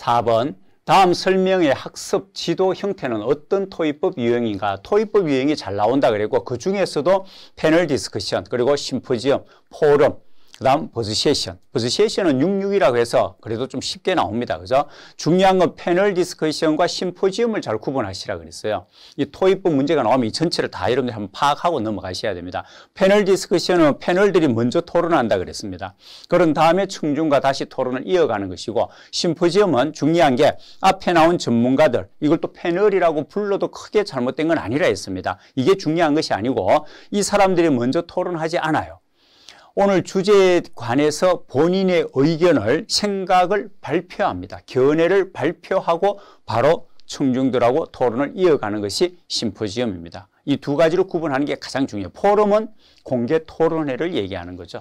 4번 다음 설명의 학습 지도 형태는 어떤 토의법 유형인가 토의법 유형이 잘 나온다 그리고그 중에서도 패널 디스커션 그리고 심포지엄, 포럼 그 다음 버스시에션버스시에션은 66이라고 해서 그래도 좀 쉽게 나옵니다. 그죠? 중요한 건 패널 디스커션과 심포지엄을잘 구분하시라 그랬어요. 이 토익법 문제가 나오면 이 전체를 다 여러분들이 한번 파악하고 넘어가셔야 됩니다. 패널 디스커션은 패널들이 먼저 토론한다 그랬습니다. 그런 다음에 청중과 다시 토론을 이어가는 것이고 심포지엄은 중요한 게 앞에 나온 전문가들 이걸 또 패널이라고 불러도 크게 잘못된 건 아니라 했습니다. 이게 중요한 것이 아니고 이 사람들이 먼저 토론하지 않아요. 오늘 주제에 관해서 본인의 의견을 생각을 발표합니다. 견해를 발표하고 바로 청중들하고 토론을 이어가는 것이 심포지엄입니다. 이 두 가지로 구분하는 게 가장 중요해요. 포럼은 공개 토론회를 얘기하는 거죠.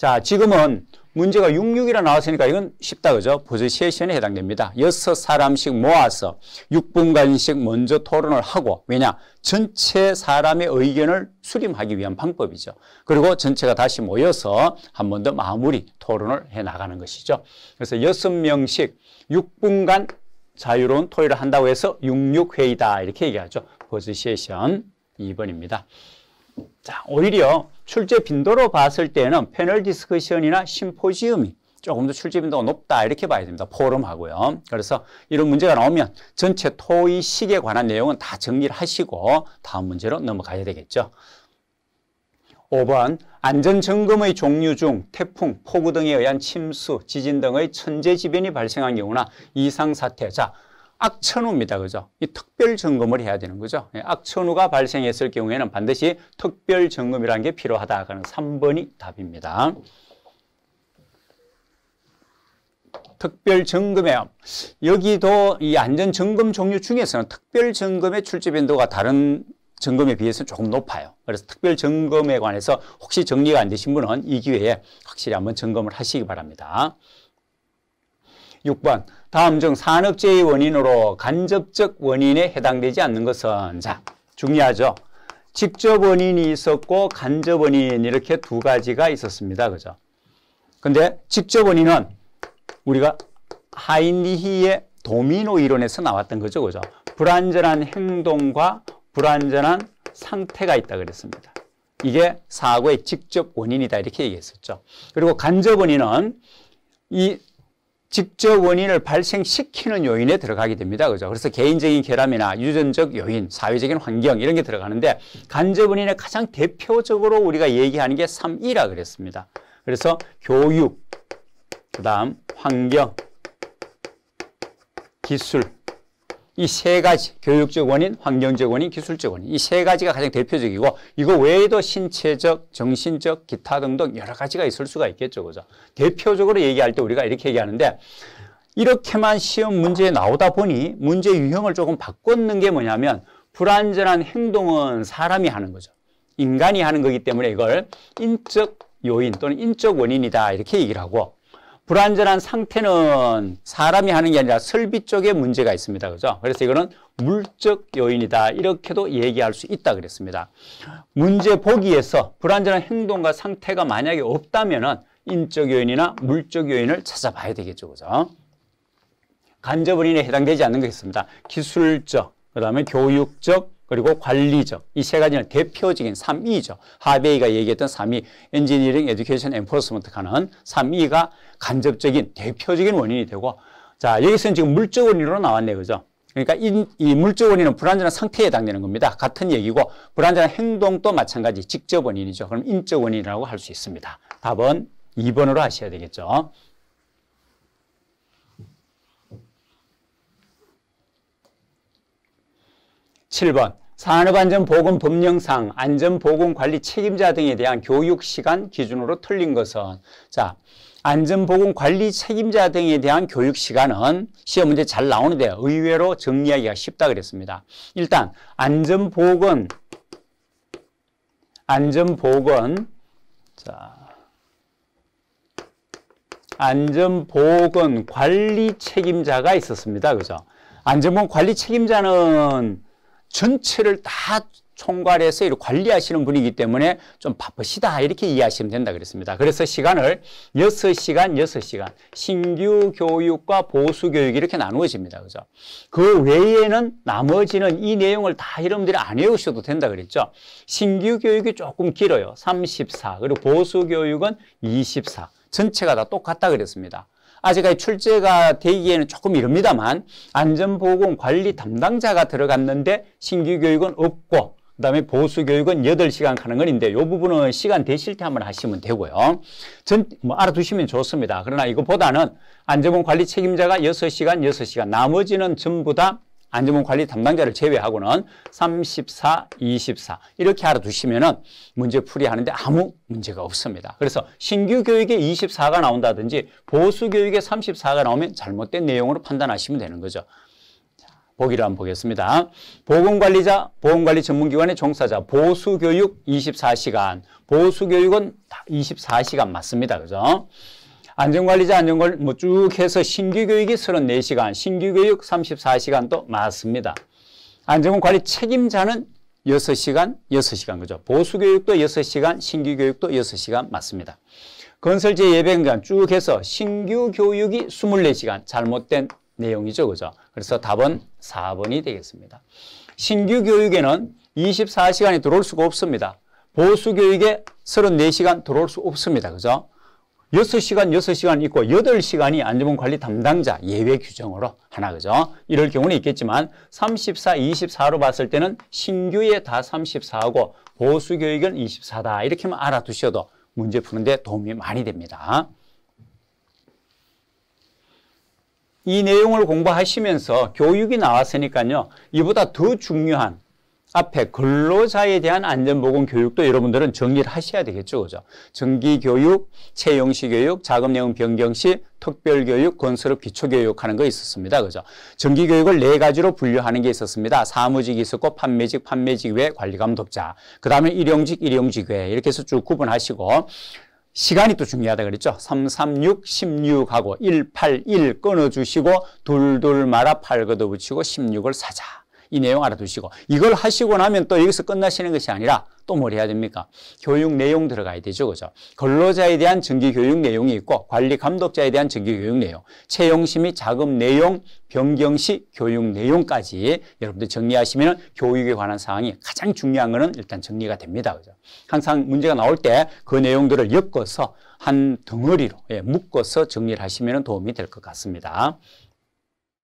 자, 지금은 문제가 66이라 나왔으니까 이건 쉽다 그죠? 포지션에 해당됩니다. 여섯 사람씩 모아서 6분간씩 먼저 토론을 하고 왜냐? 전체 사람의 의견을 수렴하기 위한 방법이죠. 그리고 전체가 다시 모여서 한 번 더 마무리 토론을 해 나가는 것이죠. 그래서 여섯 명씩 6분간 자유로운 토의를 한다고 해서 66회이다 이렇게 얘기하죠. 포지션 2번입니다. 자, 오히려 출제 빈도로 봤을 때는 패널 디스커션이나 심포지움이 조금 더 출제 빈도가 높다 이렇게 봐야 됩니다. 포럼하고요. 그래서 이런 문제가 나오면 전체 토의 식에 관한 내용은 다 정리를 하시고 다음 문제로 넘어가야 되겠죠. 5번 안전점검의 종류 중 태풍, 폭우 등에 의한 침수, 지진 등의 천재지변이 발생한 경우나 이상사태 자 악천후입니다. 그죠? 이 특별 점검을 해야 되는 거죠. 예, 악천후가 발생했을 경우에는 반드시 특별 점검이라는 게 필요하다. 그는 3번이 답입니다. 특별 점검에 여기도 이 안전 점검 종류 중에서는 특별 점검의 출제 빈도가 다른 점검에 비해서 조금 높아요. 그래서 특별 점검에 관해서 혹시 정리가 안 되신 분은 이 기회에 확실히 한번 점검을 하시기 바랍니다. 6번 다음 중 산업재해 원인으로 간접적 원인에 해당되지 않는 것은 자 중요하죠. 직접 원인이 있었고 간접 원인 이렇게 두 가지가 있었습니다. 그죠? 근데 직접 원인은 우리가 하인리히의 도미노 이론에서 나왔던 거죠. 그죠? 불안전한 행동과 불안전한 상태가 있다 그랬습니다. 이게 사고의 직접 원인이다 이렇게 얘기했었죠. 그리고 간접 원인은 이 직접 원인을 발생시키는 요인에 들어가게 됩니다. 그죠? 그래서 개인적인 결함이나 유전적 요인, 사회적인 환경 이런 게 들어가는데 간접 원인의 가장 대표적으로 우리가 얘기하는 게 3E라 그랬습니다. 그래서 교육, 그다음 환경, 기술 이세 가지 교육적 원인, 환경적 원인, 기술적 원인 이 세 가지가 가장 대표적이고 이거 외에도 신체적, 정신적, 기타 등등 여러 가지가 있을 수가 있겠죠. 그죠? 대표적으로 얘기할 때 우리가 이렇게 얘기하는데 이렇게만 시험 문제에 나오다 보니 문제 유형을 조금 바꿨는 게 뭐냐면 불완전한 행동은 사람이 하는 거죠. 인간이 하는 거기 때문에 이걸 인적 요인 또는 인적 원인이다 이렇게 얘기를 하고 불완전한 상태는 사람이 하는 게 아니라 설비 쪽에 문제가 있습니다. 그죠? 그래서 이거는 물적 요인이다. 이렇게도 얘기할 수 있다 그랬습니다. 문제 보기에서 불완전한 행동과 상태가 만약에 없다면 인적 요인이나 물적 요인을 찾아봐야 되겠죠. 그죠? 간접은 인에 해당되지 않는 게 있습니다. 기술적, 그 다음에 교육적, 그리고 관리적 이 세 가지는 대표적인 3E죠. 하베이가 얘기했던 3E 엔지니어링 에듀케이션 엠포스먼트 가는 3E가 간접적인 대표적인 원인이 되고 자 여기서는 지금 물적 원인으로 나왔네 그죠? 그러니까 이, 이 물적 원인은 불안전한 상태에 해당되는 겁니다. 같은 얘기고 불안전한 행동도 마찬가지 직접 원인이죠. 그럼 인적 원인이라고 할 수 있습니다. 답은 2번으로 하셔야 되겠죠. 칠번 산업안전보건법령상 안전보건관리 책임자 등에 대한 교육시간 기준으로 틀린 것은 자 안전보건관리 책임자 등에 대한 교육시간은 시험 문제 잘 나오는데 의외로 정리하기가 쉽다 그랬습니다. 일단 안전보건 안전보건 자 안전보건 관리 책임자가 있었습니다. 그죠? 안전보건 관리 책임자는 전체를 다 총괄해서 이렇게 관리하시는 분이기 때문에 좀 바쁘시다 이렇게 이해하시면 된다 그랬습니다. 그래서 시간을 6시간, 6시간 신규 교육과 보수 교육 이렇게 나누어집니다. 그죠? 그 외에는 나머지는 이 내용을 다 여러분들이 안 외우셔도 된다 그랬죠. 신규 교육이 조금 길어요. 34. 그리고 보수 교육은 24. 전체가 다 똑같다 그랬습니다. 아직까지 출제가 되기에는 조금 이릅니다만 안전보건 관리 담당자가 들어갔는데 신규 교육은 없고 그 다음에 보수교육은 8시간 가는 건인데 이 부분은 시간 되실 때 한번 하시면 되고요. 전, 뭐 알아두시면 좋습니다. 그러나 이거보다는 안전보건 관리 책임자가 6시간, 6시간 나머지는 전부 다 안전보관리 담당자를 제외하고는 34, 24 이렇게 알아두시면 은 문제풀이 하는데 아무 문제가 없습니다. 그래서 신규 교육에 24가 나온다든지 보수 교육에 34가 나오면 잘못된 내용으로 판단하시면 되는 거죠. 보기를 한번 보겠습니다. 보건관리자, 보건관리 전문기관의 종사자, 보수교육 24시간, 보수교육은 24시간 맞습니다. 그죠? 안전관리자 안전관리 뭐쭉 해서 신규교육이 34시간, 신규교육 34시간도 맞습니다 안전관리 책임자는 6시간, 6시간 그죠. 보수교육도 6시간, 신규교육도 6시간 맞습니다. 건설제 예배공쭉 해서 신규 교육이 24시간 잘못된 내용이죠. 그죠? 그래서 답은 4번이 되겠습니다. 신규 교육에는 24시간이 들어올 수가 없습니다. 보수 교육에 34시간 들어올 수 없습니다. 그죠? 6 시간 6 시간 있고 8 시간이 안전보관리 담당자 예외 규정으로 하나 그죠? 이럴 경우는 있겠지만 34, 24로 봤을 때는 신규에 다 34하고 보수교육은 24다 이렇게만 알아두셔도 문제 푸는데 도움이 많이 됩니다. 이 내용을 공부하시면서 교육이 나왔으니까요. 이보다 더 중요한 앞에 근로자에 대한 안전보건 교육도 여러분들은 정리를 하셔야 되겠죠. 그죠? 정기교육, 채용시교육, 자금내용 변경시, 특별교육, 건설업 기초교육 하는 거 있었습니다. 그죠? 정기교육을 네 가지로 분류하는 게 있었습니다. 사무직이 있었고, 판매직, 판매직 외, 관리감독자. 그 다음에 일용직, 일용직 외. 이렇게 해서 쭉 구분하시고, 시간이 또 중요하다 그랬죠. 336, 16하고 181 끊어주시고, 둘둘 말아 팔 걷어붙이고 16을 사자. 이 내용 알아두시고 이걸 하시고 나면 또 여기서 끝나시는 것이 아니라 또 뭘 해야 됩니까? 교육 내용 들어가야 되죠. 그죠? 근로자에 대한 정기 교육 내용이 있고 관리 감독자에 대한 정기 교육 내용, 채용 심의 자금 내용, 변경 시 교육 내용까지 여러분들 정리하시면 교육에 관한 사항이 가장 중요한 거는 일단 정리가 됩니다. 그죠? 항상 문제가 나올 때 그 내용들을 엮어서 한 덩어리로 예, 묶어서 정리를 하시면 도움이 될 것 같습니다.